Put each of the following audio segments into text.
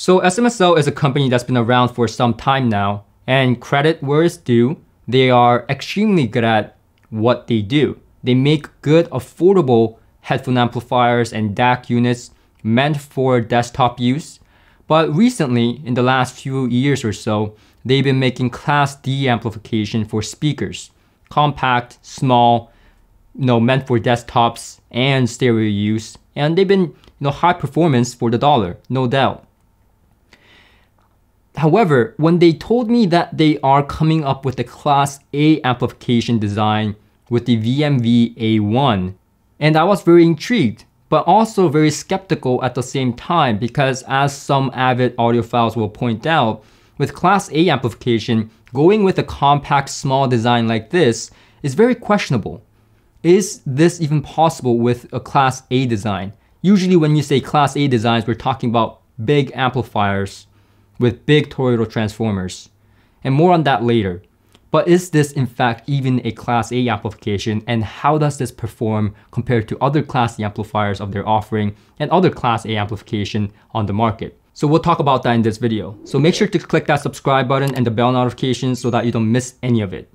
So SMSL is a company that's been around for some time now, and credit where it's due, they are extremely good at what they do. They make good, affordable headphone amplifiers and DAC units meant for desktop use. But recently, in the last few years or so, they've been making Class D amplification for speakers. Compact, small, you know, meant for desktops and stereo use. And they've been you know, high performance for the dollar, no doubt. However, when they told me that they are coming up with a Class A amplification design with the VMV A1, and I was very intrigued, but also very skeptical at the same time because as some avid audiophiles will point out, with Class A amplification, going with a compact small design like this is very questionable. Is this even possible with a Class A design? Usually when you say Class A designs, we're talking about big amplifiers with big toroidal transformers. And more on that later. But is this in fact even a Class A amplification and how does this perform compared to other Class A amplifiers of their offering and other Class A amplification on the market? So we'll talk about that in this video. So make sure to click that subscribe button and the bell notification so that you don't miss any of it.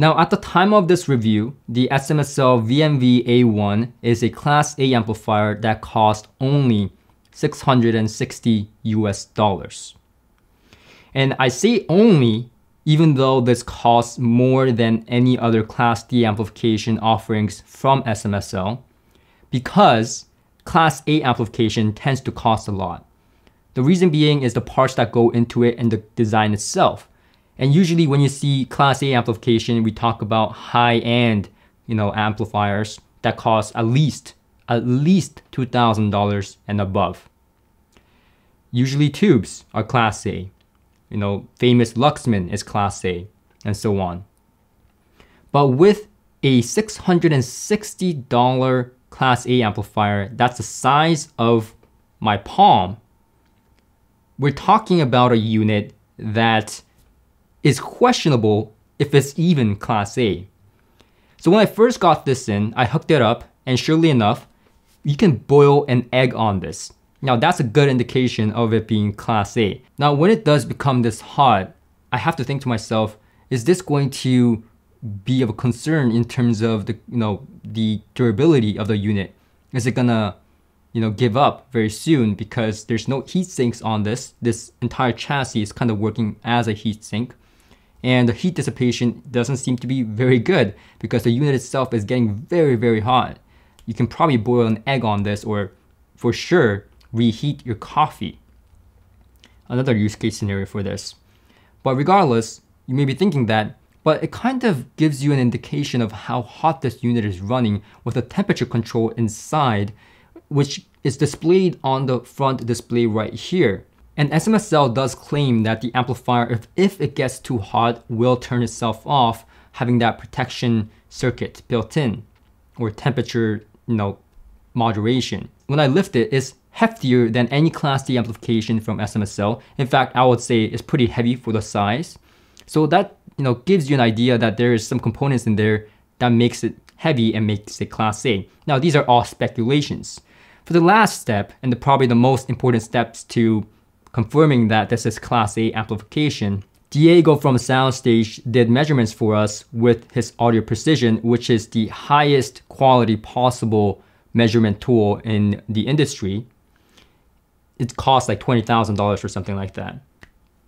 Now at the time of this review, the SMSL VMV-A1 is a Class A amplifier that cost only 660 US dollars. And I say only even though this costs more than any other Class D amplification offerings from SMSL, because Class A amplification tends to cost a lot. The reason being is the parts that go into it and the design itself. And usually when you see class A amplification, we talk about high-end, you know, amplifiers that cost at least at least $2,000 and above. Usually tubes are class A. You know, famous Luxman is class A and so on. But with a $660 class A amplifier, that's the size of my palm, we're talking about a unit that is questionable if it's even class A. So when I first got this in, I hooked it up and surely enough, you can boil an egg on this. Now that's a good indication of it being class A. Now when it does become this hot, I have to think to myself, is this going to be of a concern in terms of the you know the durability of the unit? Is it gonna you know give up very soon because there's no heat sinks on this. This entire chassis is kind of working as a heat sink and the heat dissipation doesn't seem to be very good because the unit itself is getting very, very hot. You can probably boil an egg on this or for sure reheat your coffee. Another use case scenario for this. But regardless, you may be thinking that, but it kind of gives you an indication of how hot this unit is running with the temperature control inside, which is displayed on the front display right here. And SMSL does claim that the amplifier, if, if it gets too hot, will turn itself off, having that protection circuit built in, or temperature, you know, moderation. When I lift it, it's heftier than any Class D amplification from SMSL. In fact, I would say it's pretty heavy for the size. So that, you know, gives you an idea that there is some components in there that makes it heavy and makes it Class A. Now, these are all speculations. For the last step, and the, probably the most important steps to confirming that this is Class A amplification. Diego from Soundstage did measurements for us with his Audio Precision, which is the highest quality possible measurement tool in the industry. It costs like $20,000 or something like that.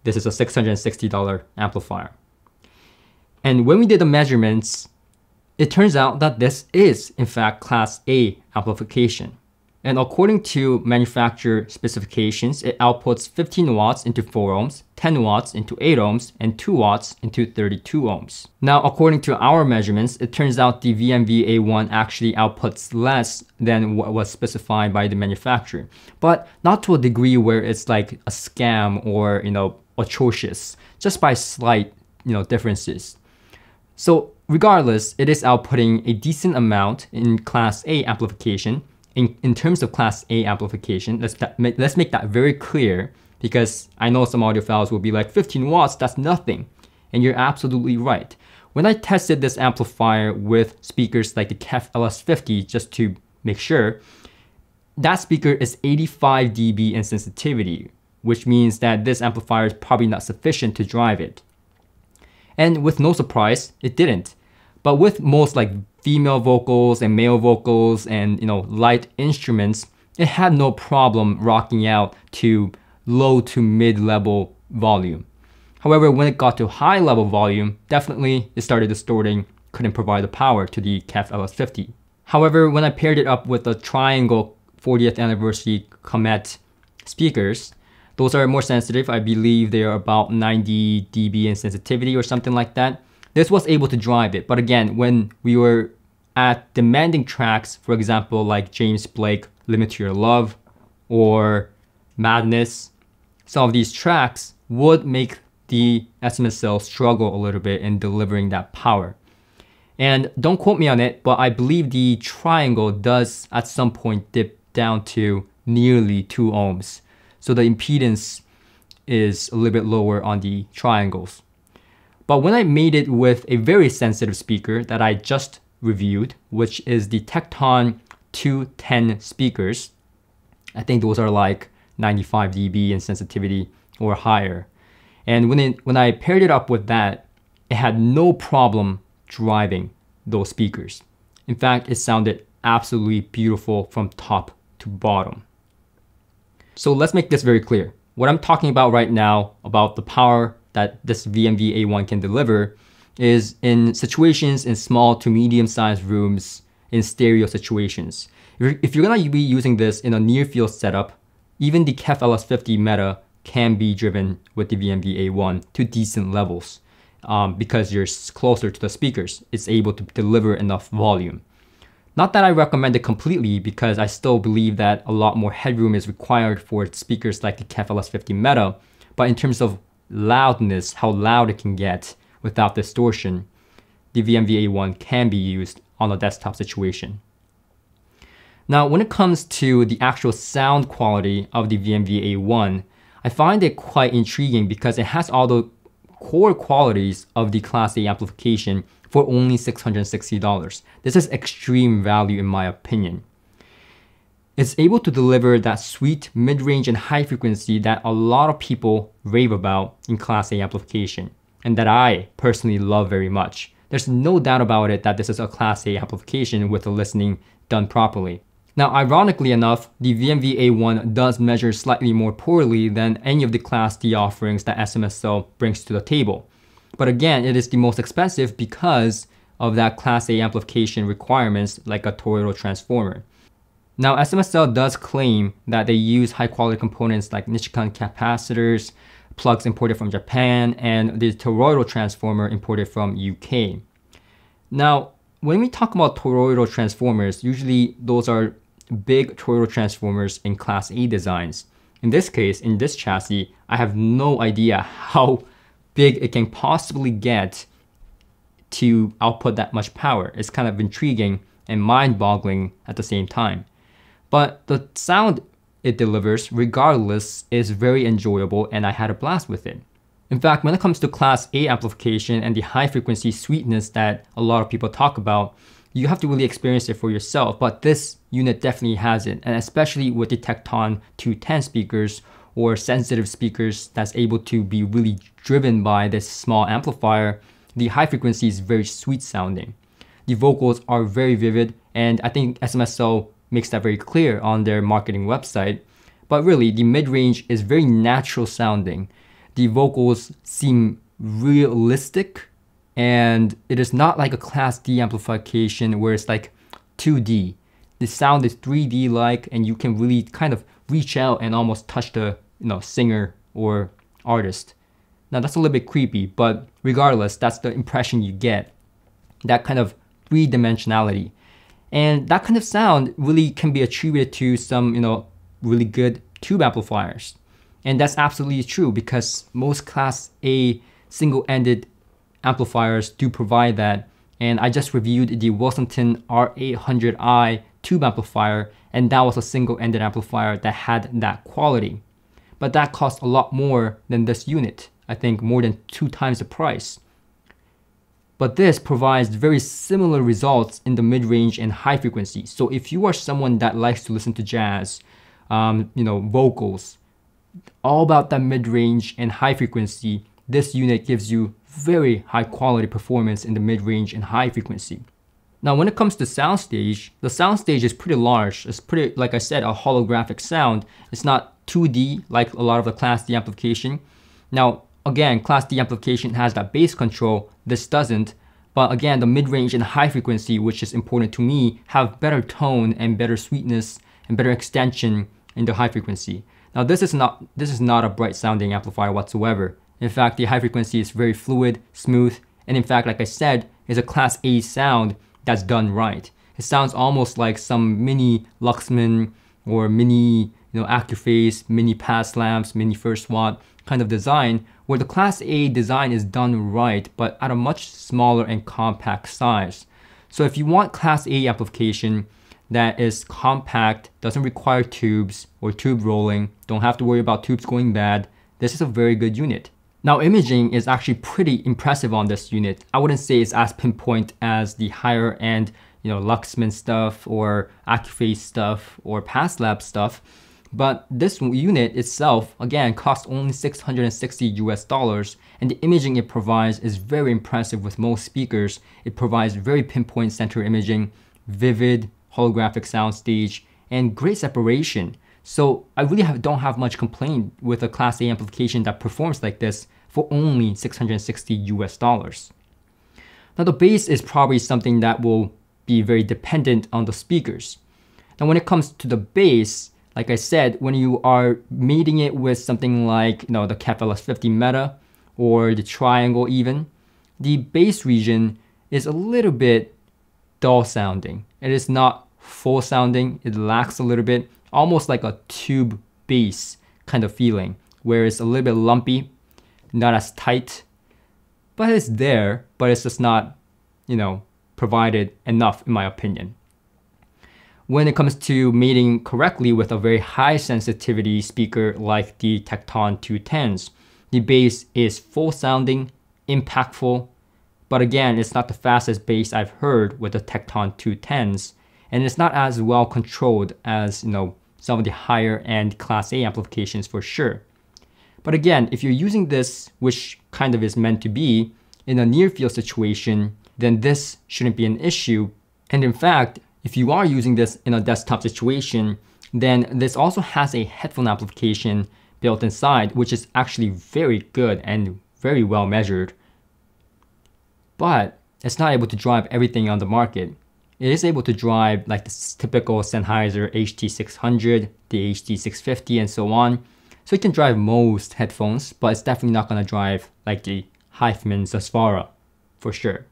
This is a $660 amplifier. And when we did the measurements, it turns out that this is in fact class A amplification. And according to manufacturer specifications, it outputs 15 watts into 4 ohms, 10 watts into 8 ohms, and 2 watts into 32 ohms. Now, according to our measurements, it turns out the VMVA1 actually outputs less than what was specified by the manufacturer, but not to a degree where it's like a scam or, you know, atrocious, just by slight, you know, differences. So regardless, it is outputting a decent amount in class A amplification, in, in terms of class A amplification, let's, make, let's make that very clear because I know some audiophiles will be like 15 watts, that's nothing. And you're absolutely right. When I tested this amplifier with speakers like the KEF LS50 just to make sure, that speaker is 85 dB in sensitivity, which means that this amplifier is probably not sufficient to drive it. And with no surprise, it didn't. But with most like female vocals and male vocals and you know light instruments, it had no problem rocking out to low to mid-level volume. However, when it got to high level volume, definitely it started distorting, couldn't provide the power to the Kef LS50. However, when I paired it up with the Triangle 40th anniversary Comet speakers, those are more sensitive. I believe they are about 90 dB in sensitivity or something like that. This was able to drive it, but again, when we were at demanding tracks, for example, like James Blake, Limit to Your Love, or Madness, some of these tracks would make the SMSL struggle a little bit in delivering that power. And don't quote me on it, but I believe the triangle does at some point dip down to nearly 2 ohms. So the impedance is a little bit lower on the triangles. But when I made it with a very sensitive speaker that I just reviewed, which is the Tecton 210 speakers, I think those are like 95 dB in sensitivity or higher. And when, it, when I paired it up with that, it had no problem driving those speakers. In fact, it sounded absolutely beautiful from top to bottom. So let's make this very clear. What I'm talking about right now about the power that this VMV A1 can deliver is in situations in small to medium-sized rooms in stereo situations. If you're gonna be using this in a near field setup, even the KEF LS50 Meta can be driven with the VMV A1 to decent levels um, because you're closer to the speakers. It's able to deliver enough volume. Not that I recommend it completely because I still believe that a lot more headroom is required for speakers like the KEF LS50 Meta, but in terms of loudness, how loud it can get without distortion, the VMVA1 can be used on a desktop situation. Now, when it comes to the actual sound quality of the VMVA1, I find it quite intriguing because it has all the core qualities of the Class A amplification for only $660. This is extreme value in my opinion. It's able to deliver that sweet mid-range and high frequency that a lot of people rave about in Class A application, and that I personally love very much. There's no doubt about it that this is a Class A application with the listening done properly. Now, ironically enough, the VMVA1 does measure slightly more poorly than any of the Class D offerings that SMSL brings to the table. But again, it is the most expensive because of that Class A amplification requirements like a toroidal transformer. Now SMSL does claim that they use high quality components like Nichicon capacitors, plugs imported from Japan, and the toroidal transformer imported from UK. Now, when we talk about toroidal transformers, usually those are big toroidal transformers in class A designs. In this case, in this chassis, I have no idea how big it can possibly get to output that much power. It's kind of intriguing and mind-boggling at the same time but the sound it delivers, regardless, is very enjoyable and I had a blast with it. In fact, when it comes to class A amplification and the high frequency sweetness that a lot of people talk about, you have to really experience it for yourself, but this unit definitely has it, and especially with the Tecton 210 speakers or sensitive speakers that's able to be really driven by this small amplifier, the high frequency is very sweet sounding. The vocals are very vivid, and I think SMSO makes that very clear on their marketing website. But really, the mid range is very natural sounding. The vocals seem realistic, and it is not like a Class D amplification where it's like 2D. The sound is 3D like, and you can really kind of reach out and almost touch the you know singer or artist. Now that's a little bit creepy, but regardless, that's the impression you get. That kind of three dimensionality. And that kind of sound really can be attributed to some, you know, really good tube amplifiers. And that's absolutely true because most class A single-ended amplifiers do provide that. And I just reviewed the Wilsonton R800i tube amplifier and that was a single-ended amplifier that had that quality. But that cost a lot more than this unit. I think more than two times the price. But this provides very similar results in the mid-range and high frequency. So if you are someone that likes to listen to jazz, um, you know, vocals, all about that mid-range and high frequency, this unit gives you very high quality performance in the mid-range and high frequency. Now when it comes to soundstage, the soundstage is pretty large. It's pretty, like I said, a holographic sound. It's not 2D like a lot of the Class D amplification. Now again, Class D amplification has that bass control, this doesn't, but again, the mid-range and high frequency, which is important to me, have better tone and better sweetness and better extension in the high frequency. Now this is not this is not a bright sounding amplifier whatsoever. In fact, the high frequency is very fluid, smooth, and in fact, like I said, is a class A sound that's done right. It sounds almost like some mini Luxman or mini you know, Accuface, mini pass lamps, mini first watt kind of design, where the Class A design is done right, but at a much smaller and compact size. So if you want Class A application that is compact, doesn't require tubes or tube rolling, don't have to worry about tubes going bad, this is a very good unit. Now imaging is actually pretty impressive on this unit. I wouldn't say it's as pinpoint as the higher end, you know, Luxman stuff or Accuface stuff or PassLab stuff, but this unit itself, again, costs only 660 US dollars, and the imaging it provides is very impressive with most speakers. It provides very pinpoint center imaging, vivid holographic soundstage, and great separation. So I really have, don't have much complaint with a Class A amplification that performs like this for only 660 US dollars. Now the bass is probably something that will be very dependent on the speakers. Now when it comes to the bass, like I said, when you are meeting it with something like you know, the Cephalus 50 meta or the triangle even, the bass region is a little bit dull sounding. It is not full sounding, it lacks a little bit, almost like a tube bass kind of feeling, where it's a little bit lumpy, not as tight, but it's there, but it's just not, you know, provided enough in my opinion when it comes to mating correctly with a very high sensitivity speaker like the Tecton 210s. The bass is full sounding, impactful, but again, it's not the fastest bass I've heard with the Tecton 210s, and it's not as well controlled as, you know, some of the higher end Class A amplifications for sure. But again, if you're using this, which kind of is meant to be, in a near field situation, then this shouldn't be an issue. And in fact, if you are using this in a desktop situation, then this also has a headphone application built inside, which is actually very good and very well measured. But it's not able to drive everything on the market. It is able to drive like the typical Sennheiser HT600, the HT650, and so on. So it can drive most headphones, but it's definitely not going to drive like the Heifman Zasvara, for sure.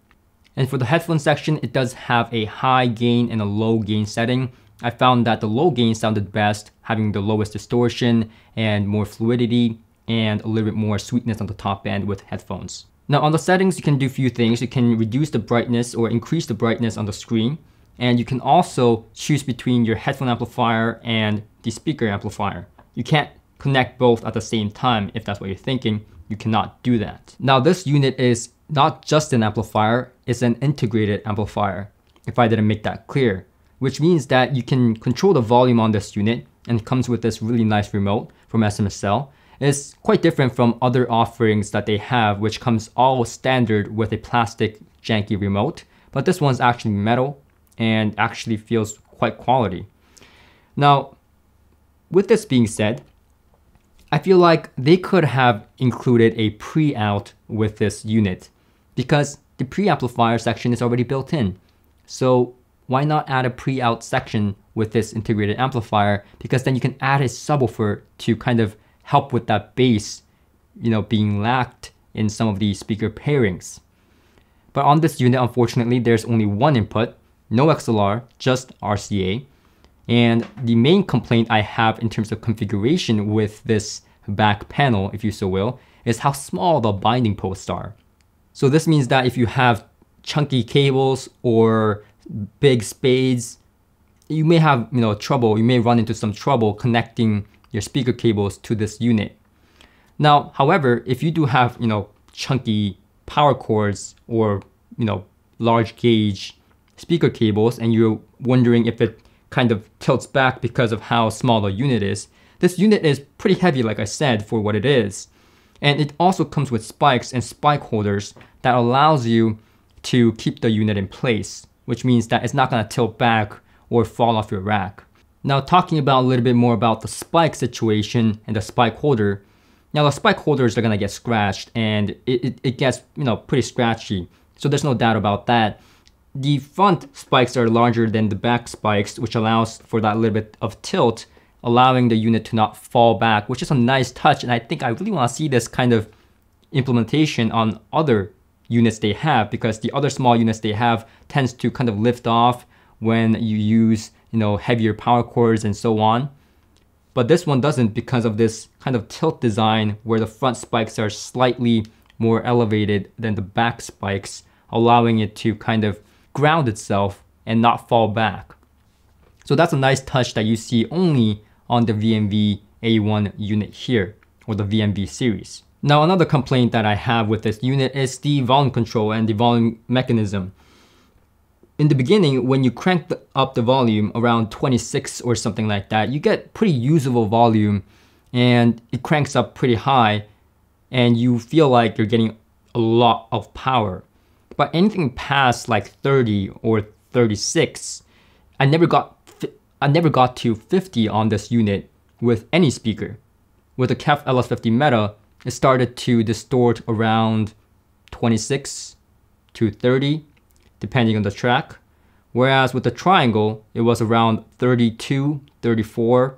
And for the headphone section, it does have a high gain and a low gain setting. I found that the low gain sounded best, having the lowest distortion and more fluidity and a little bit more sweetness on the top end with headphones. Now on the settings, you can do a few things. You can reduce the brightness or increase the brightness on the screen. And you can also choose between your headphone amplifier and the speaker amplifier. You can't connect both at the same time if that's what you're thinking. You cannot do that. Now this unit is not just an amplifier, it's an integrated amplifier, if I didn't make that clear. Which means that you can control the volume on this unit and comes with this really nice remote from SMSL. It's quite different from other offerings that they have, which comes all standard with a plastic janky remote. But this one's actually metal and actually feels quite quality. Now, with this being said, I feel like they could have included a pre-out with this unit because the pre-amplifier section is already built in. So why not add a pre-out section with this integrated amplifier? Because then you can add a subwoofer to kind of help with that bass, you know, being lacked in some of the speaker pairings. But on this unit, unfortunately, there's only one input, no XLR, just RCA. And the main complaint I have in terms of configuration with this back panel, if you so will, is how small the binding posts are. So this means that if you have chunky cables or big spades, you may have you know trouble, you may run into some trouble connecting your speaker cables to this unit. Now, however, if you do have you know chunky power cords or you know large gauge speaker cables and you're wondering if it kind of tilts back because of how small the unit is, this unit is pretty heavy like I said for what it is. And it also comes with spikes and spike holders that allows you to keep the unit in place, which means that it's not gonna tilt back or fall off your rack. Now talking about a little bit more about the spike situation and the spike holder. Now the spike holders are gonna get scratched and it, it, it gets you know pretty scratchy. So there's no doubt about that. The front spikes are larger than the back spikes, which allows for that little bit of tilt allowing the unit to not fall back, which is a nice touch. And I think I really want to see this kind of implementation on other units they have because the other small units they have tends to kind of lift off when you use you know heavier power cords and so on. But this one doesn't because of this kind of tilt design where the front spikes are slightly more elevated than the back spikes, allowing it to kind of ground itself and not fall back. So that's a nice touch that you see only on the VMV A1 unit here, or the VMV series. Now another complaint that I have with this unit is the volume control and the volume mechanism. In the beginning, when you crank the, up the volume around 26 or something like that, you get pretty usable volume and it cranks up pretty high and you feel like you're getting a lot of power. But anything past like 30 or 36, I never got I never got to 50 on this unit with any speaker. With the Kef LS50 Meta, it started to distort around 26 to 30, depending on the track. Whereas with the triangle, it was around 32, 34.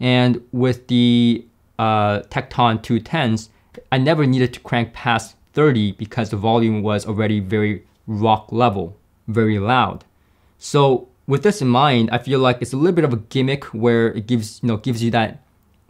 And with the uh, Tecton 210s, I never needed to crank past 30 because the volume was already very rock level, very loud. So with this in mind, I feel like it's a little bit of a gimmick where it gives you know gives you that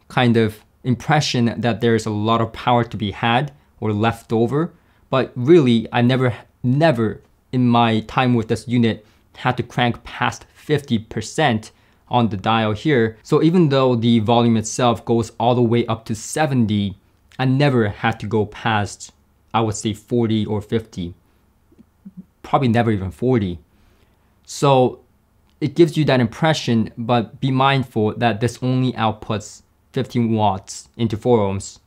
kind of impression that there is a lot of power to be had or left over. But really, I never never in my time with this unit had to crank past 50% on the dial here. So even though the volume itself goes all the way up to 70, I never had to go past, I would say 40 or 50, probably never even 40. So it gives you that impression, but be mindful that this only outputs 15 watts into 4 ohms.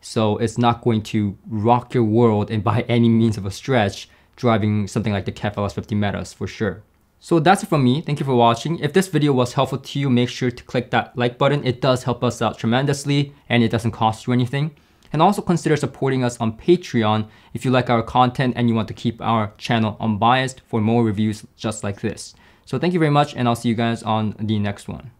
So it's not going to rock your world and by any means of a stretch, driving something like the CAF s 50 meters for sure. So that's it from me. Thank you for watching. If this video was helpful to you, make sure to click that like button. It does help us out tremendously and it doesn't cost you anything. And also consider supporting us on Patreon if you like our content and you want to keep our channel unbiased for more reviews just like this. So thank you very much and I'll see you guys on the next one.